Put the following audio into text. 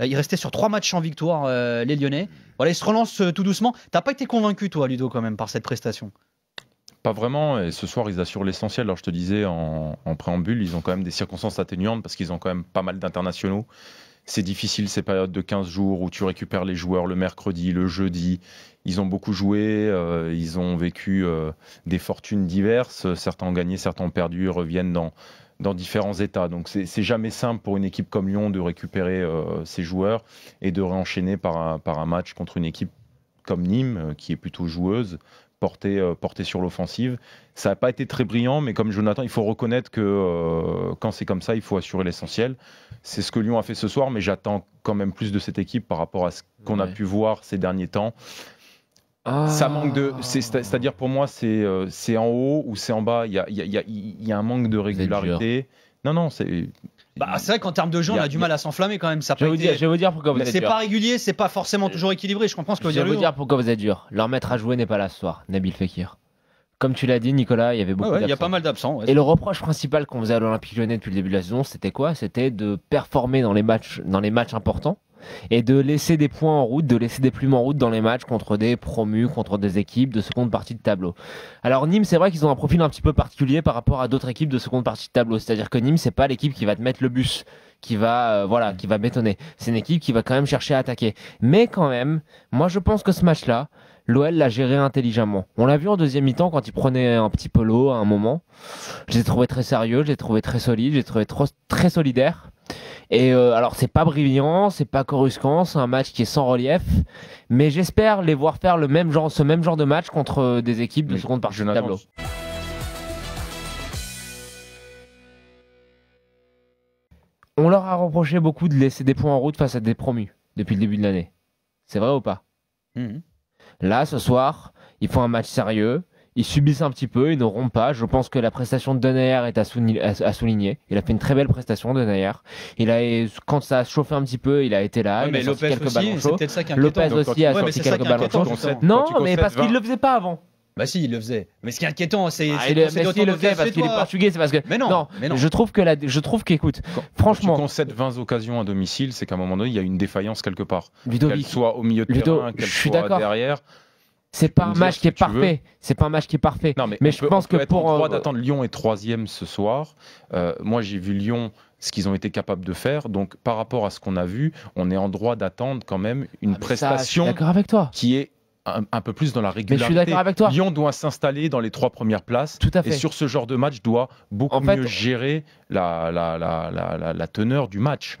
Euh, il restait sur trois matchs en victoire, euh, les Lyonnais. Voilà, ils se relancent euh, tout doucement. T'as pas été convaincu, toi, Ludo, quand même, par cette prestation pas vraiment, et ce soir ils assurent l'essentiel. Alors je te disais en, en préambule, ils ont quand même des circonstances atténuantes parce qu'ils ont quand même pas mal d'internationaux c'est difficile ces périodes de 15 jours où tu récupères les joueurs le mercredi, le jeudi. Ils ont beaucoup joué, euh, ils ont vécu euh, des fortunes diverses. Certains ont gagné, certains ont perdu, reviennent dans, dans différents états. Donc c'est jamais simple pour une équipe comme Lyon de récupérer euh, ses joueurs et de réenchaîner par par un match contre une équipe comme Nîmes, qui est plutôt joueuse, porté, euh, sur l'offensive. Ça n'a pas été très brillant, mais comme Jonathan, il faut reconnaître que euh, quand c'est comme ça, il faut assurer l'essentiel. C'est ce que Lyon a fait ce soir, mais j'attends quand même plus de cette équipe par rapport à ce qu'on a pu voir ces derniers temps. Ça ah. manque de. C'est-à-dire pour moi, euh, c'est en haut ou c'est en bas. Il y a, y a, un manque de régularité. Non, non, c'est. Bah, c'est vrai qu'en termes de jeu on a, du mal à s'enflammer quand même. Ça je, vais vous dire, je dire pourquoi vous êtes dur. C'est pas régulier, c'est pas forcément euh, toujours équilibré. Je comprends ce que vous dire. Je vais vous dire pourquoi vous êtes dur. Leur maître à jouer n'est pas là ce soir, Nabil Fekir. Comme tu l'as dit, Nicolas, il y avait beaucoup de Il y a pas mal d'absents. Et le reproche principal qu'on faisait à l'Olympique Lyonnais depuis le début de la saison, c'était quoi C'était de performer dans les matchs, dans les matchs importants et de laisser des points en route, de laisser des plumes en route dans les matchs contre des promus, contre des équipes de seconde partie de tableau. Alors Nîmes, c'est vrai qu'ils ont un profil un petit peu particulier par rapport à d'autres équipes de seconde partie de tableau, c'est-à-dire que Nîmes, c'est pas l'équipe qui va te mettre le bus, qui va euh, voilà, qui va bétonner. C'est une équipe qui va quand même chercher à attaquer. Mais quand même, moi je pense que ce match-là, l'OL l'a géré intelligemment. On l'a vu en deuxième mi-temps quand il prenait un petit peu l'eau à un moment. Je l'ai trouvé très sérieux, je l'ai trouvé très solide, je l'ai trouvé très solidaire. Et euh, alors, c'est pas brillant, c'est pas coruscant, c'est un match qui est sans relief, mais j'espère les voir faire le même genre, ce même genre de match contre euh, des équipes de seconde partie tableau. On leur a reproché beaucoup de laisser des points en route face à des promus depuis le début de l'année. C'est vrai ou pas mhm. Là, ce soir, ils font un match sérieux ils subissent un petit peu, ils ne rompent pas. Je pense que la prestation de Denayer est à, souligner. Il a fait une très belle prestation Denayer. Il a, quand ça a chauffé un petit peu, il a été là. il mais a sorti Lopez quelques aussi, c'est peut-être ça qui Lopez aussi a ouais, sorti quelques ballons chauds. Non, mais parce qu'il ne le faisait pas avant. Bah si, il le faisait. Mais ce qui est inquiétant, c'est ah, si il le faisait parce qu'il est portugais, c'est parce que Mais non, non, je trouve que je trouve qu'écoute, franchement, quand tu concèdes 20 occasions à domicile, c'est qu'à un moment donné, il y a une défaillance quelque part. Qu'elle soit au milieu de terrain, qu'elle soit derrière. C'est pas un match qui est parfait. C'est pas un match qui est parfait. mais, je pense que pour en droit d'attendre Lyon est troisième ce soir. Euh, moi, j'ai vu Lyon ce qu'ils ont été capables de faire. Donc, par rapport à ce qu'on a vu, on est en droit d'attendre quand même une ah, prestation avec toi. qui est un, peu plus dans la régularité. Mais je suis avec toi. Lyon doit s'installer dans les trois premières places. Tout à fait. Et sur ce genre de match, doit beaucoup mieux gérer la, la, la teneur du match.